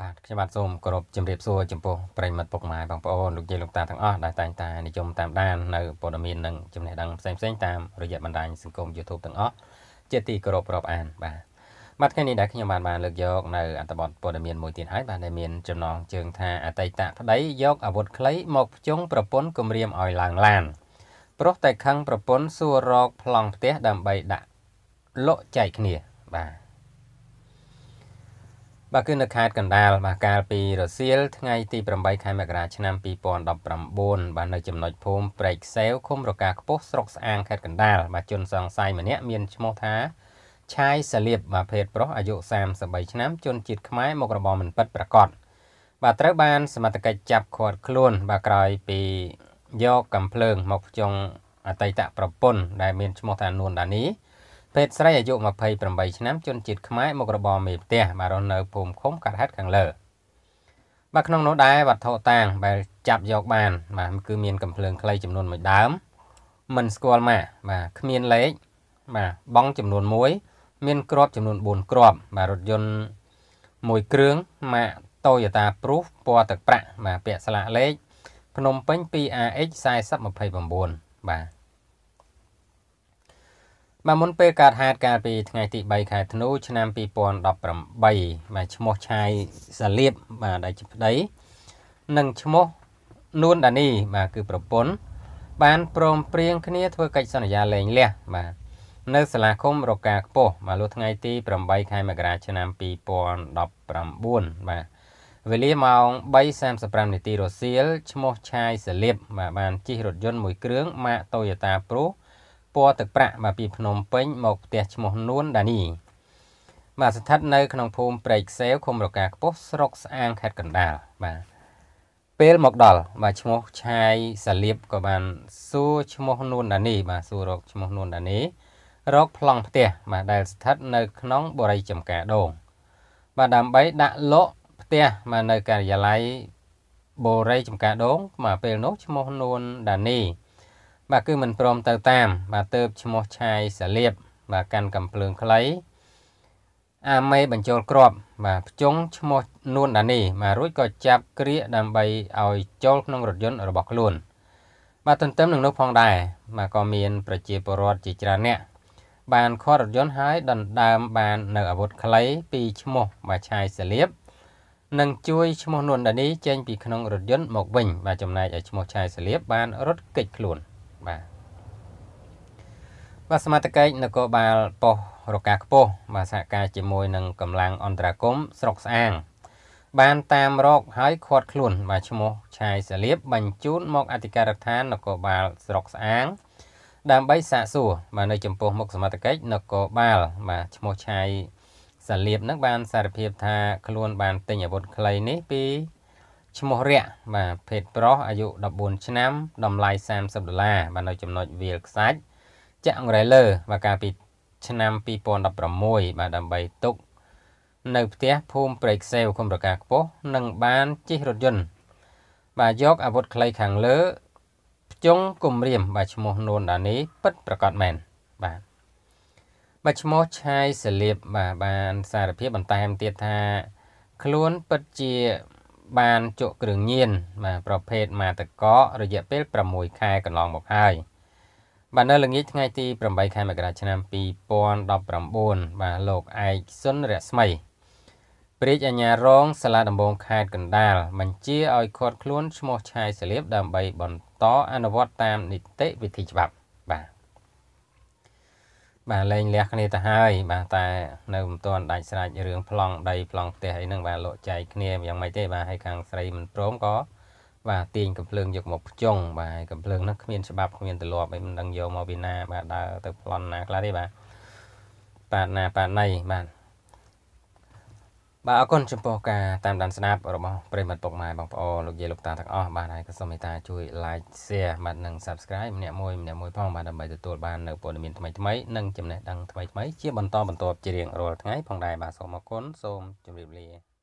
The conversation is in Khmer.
បាទខ្ញុំបាទសូមគោរពជំរាបសួរចំពោះប្រិមិត្តពុកម៉ែបងប្អូនលោកយាយលោកតាទាំងអស់ដែលតែងតែនិយមតាមដាននៅព័ត៌មាននិងចំណេះដឹងផ្សេងៗតាម រយៈបណ្ដាញសង្គម YouTube ទាំងអស់ជាទីគោរពរាប់អានបាទបាទថ្ងៃនេះដែលខ្ញុំបានបានលើកយកនៅអត្ថបទព័ត៌មានមួយទៀតហើយបាទដែលមានចំណងជើងថាអតីតប្តីយកអាវុធខ្លីមកភ្ជុងប្រពន្ធគំរាមឲ្យឡើងឡានប្រុសតែខឹងប្រពន្ធសួររកប្លង់ផ្ទះដើម្បីដាក់លក់ចែកគ្នាបាទបាទគឺនៅខេត្តកណ្ដាលបាទកាលពីរសៀលថ្ងៃទី8ខែមករាឆ្នាំ2019បាទនៅចំណុចភូមិព្រែកសេវឃុំរកាខ្ពស់ស្រុកស្អាងខេត្តកណ្ដាលបាទជនសង្ស័យម្នាក់មានឈ្មោះថាឆាយសាលៀបបាទភេទប្រុសអាយុ33ឆ្នាំជនជាតិខ្មែរមុខរបរមិនពិតប្រាកដបាទត្រូវបានសមត្ថកិច្ចចាប់ឃាត់ខ្លួន បាទក្រោយពីយកកំភ្លើង មកភ្ជង់អតីតប្រពន្ធដែលមានឈ្មោះថានួនដានីភេទស្រីអាយុ28ឆ្នាំជនជាតិខ្មែរមុខរបរមេផ្ទះបាទរស់នៅភូមិឃុំកាត់ហេតខាងលើបាទក្នុងនោះដែរវត្ថុតាងដែលចាប់យក បាន បាទគឺមានកំភ្លើងខ្លីចំនួន1ដើមមិនស្គាល់ម៉ាបាទគ្មានលេខបាទបងចំនួន1មាន ក្របចំនួន4ក្របបាទរថយន្តមួយគ្រឿងម៉ាក Toyota Proof ពណ៌ទឹកប្រាក់បាទពាក់ស្លាកលេខភ្នំពេញ 2AX4029 បាទបាទមុនពេលកើតហេតុកាលពីថ្ងៃទី3ខែធ្នូឆ្នាំ2018បាទឈ្មោះឆាយសាលៀបបាទដែលជាប្តីនិងឈ្មោះនួនដានីបាទគឺប្រពន្ធបានព្រមព្រៀងគ្នា ធ្វើកិច្ចសន្យាលែងលះបាទនៅសាលាឃុំរកាខ្ពស់បាទលុះថ្ងៃទី8ខែមករាឆ្នាំ2019បាទវេលាម៉ោង3:35នាទីរសៀលឈ្មោះឆាយសាលៀបបាទបានជិះរថយន្តមួយ គ្រឿងម៉ាក Toyota Pro ពណ៌ទឹកប្រាក់បាទពីភ្នំពេញមកផ្ទះឈ្មោះនួនដានីបាទស្ថិតនៅក្នុងភូមិព្រែកសេវឃុំរកាខ្ពស់ស្រុកស្អាងខេត្តកណ្ដាលបាទពេលមកដល់បាទឈ្មោះឆាយសាលៀបក៏បានសួរឈ្មោះនួនដានី បាទសួររកឈ្មោះនួនដានីរកប្លង់ផ្ទះបាទដែលស្ថិតនៅក្នុងបរិយចំការដងបាទដើម្បីដាក់លក់ផ្ទះបាទនៅការិយាល័យបរិយចំការដងមកពេលនោះឈ្មោះនួនដានីបាទគឺមិនព្រមទៅតាមបាទទៅឈ្មោះឆាយសាលៀបបាទកាន់កំភ្លើងខ្លីអាមេបញ្ចូលក្របបាទភ្ជង់ឈ្មោះនួនដានីបាទរួចក៏ចាប់គ្រាកដើម្បីឲ្យចូលក្នុងរថយន្តរបស់ខ្លួនបាទទន្ទឹមនឹងនោះផងដែរបាទក៏មាន ប្រជាពលរដ្ឋជាច្រើនអ្នកបានខត់រថយន្តហើយដណ្ដើមបាននៅអាវុធខ្លីពីឈ្មោះបាទឆាយសាលៀបនិងជួយឈ្មោះនួនដានីចេញពីក្នុងរថយន្តមកវិញបាទចំណែកឲ្យឈ្មោះឆាយសាលៀបបានរត់គេចខ្លួន។បាទបាទសមត្ថកិច្ចនគរបាលប៉ុស្តិ៍រកាខ្ពស់បាទសហការជាមួយនឹងកម្លាំងអន្តរាគមស្រុកស្អាងបានតាមរក ហើយខាត់ខ្លួនបាទឈ្មោះឆាយសាលៀបបញ្ជូនមកអធិការដ្ឋាននគរបាលស្រុកស្អាង ដើម្បីសាកសួរបាទនៅចំពោះមុខសមត្ថកិច្ចនគរបាល បាទឈ្មោះឆាយសាលៀបនឹង បានសារភាពថាខ្លួនបានទិញអាវុធខ្លីនេះពីឈ្មោះរៈបាទភេទប្រុសអាយុ14ឆ្នាំតម្លៃ30ដុល្លារបាទនៅចំណុចវាលខ្សាច់ចាក់អង្រែលើបាទកាលពីឆ្នាំ2016បាទដើម្បីទុក នៅផ្ទះភូមិព្រែកសេវឃុំរកាខ្ពស់និងបានជិះរថយន្តបាទយកអាវុធខ្លីខាងលើភ្ជង់គំរាមបាទឈ្មោះនូនដានីពិតប្រកបមែនបាទបាទឈ្មោះឆាយសលៀបបាទបានសារភាពបន្តែមទៀតថា ខ្លួនពិតជាបានជក់គ្រឿងញៀនបាទប្រភេទមាតករយៈពេល6ខែកន្លងមកហើយបាទនៅល្ងាចថ្ងៃទី8ខែមករាឆ្នាំ2019បាទលោកឯកសុនរស្មីព្រេចអាញារងសាលាដំបងខេត្តកណ្ដាលបញ្ជាឲ្យឃាត់ខ្លួនឈ្មោះឆាយសលៀបដើម្បីបន្តអនុវត្តតាមនីតិវិធីច្បាប់បាទលែងលះគ្នាទៅហើយបាទតែនៅមិនទាន់ដាច់ស្រេចរឿងប្លង់ដីប្លង់ផ្ទះអីហ្នឹងបាទលោកចែកគ្នាយ៉ាងម៉េចទេបាទហើយខាងស្រីមិនព្រមក៏បាទទាញកំភ្លើងយកមកផ្ចុងបាទកំភ្លើងហ្នឹងគ្មានច្បាប់គ្មានទលាប់អីមិនដឹងយកមកពីណាបាទដើរទៅប្លន់ណាខ្លះទេបាទបាទណាបាទណៃបាទបាទអរគុណចំពោះការតាមដានស្ដាប់របស់ប្រិមត្តពុកម៉ែបងប្អូនលោកយាយលោកតាទាំងអស់បាទហើយក៏សូមមេត្តាជួយ like share បាទនិង subscribe ម្នាក់មួយម្នាក់មួយផងបាទដើម្បីទទួលបាននៅព័ត៌មានថ្មីថ្មីនិងចំណេះដឹងថ្មីថ្មីជាបន្តបន្ទាប់ជារៀងរាល់ថ្ងៃផងដែរបាទសូមអរគុណសូមជម្រាបលា